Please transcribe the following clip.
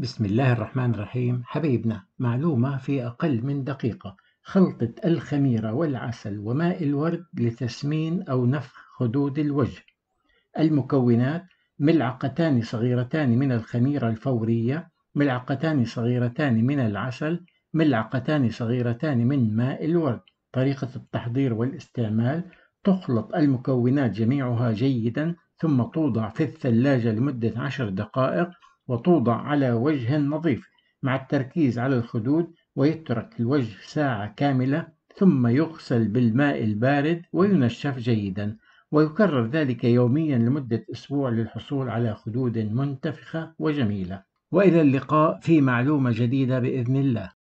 بسم الله الرحمن الرحيم حبيبنا معلومة في أقل من دقيقة خلطة الخميرة والعسل وماء الورد لتسمين أو نفخ خدود الوجه المكونات ملعقتان صغيرتان من الخميرة الفورية ملعقتان صغيرتان من العسل ملعقتان صغيرتان من ماء الورد طريقة التحضير والاستعمال تخلط المكونات جميعها جيدا ثم توضع في الثلاجة لمدة عشر دقائق وتوضع على وجه نظيف مع التركيز على الخدود ويترك الوجه ساعة كاملة ثم يغسل بالماء البارد وينشف جيدا ويكرر ذلك يوميا لمدة أسبوع للحصول على خدود منتفخة وجميلة وإلى اللقاء في معلومة جديدة بإذن الله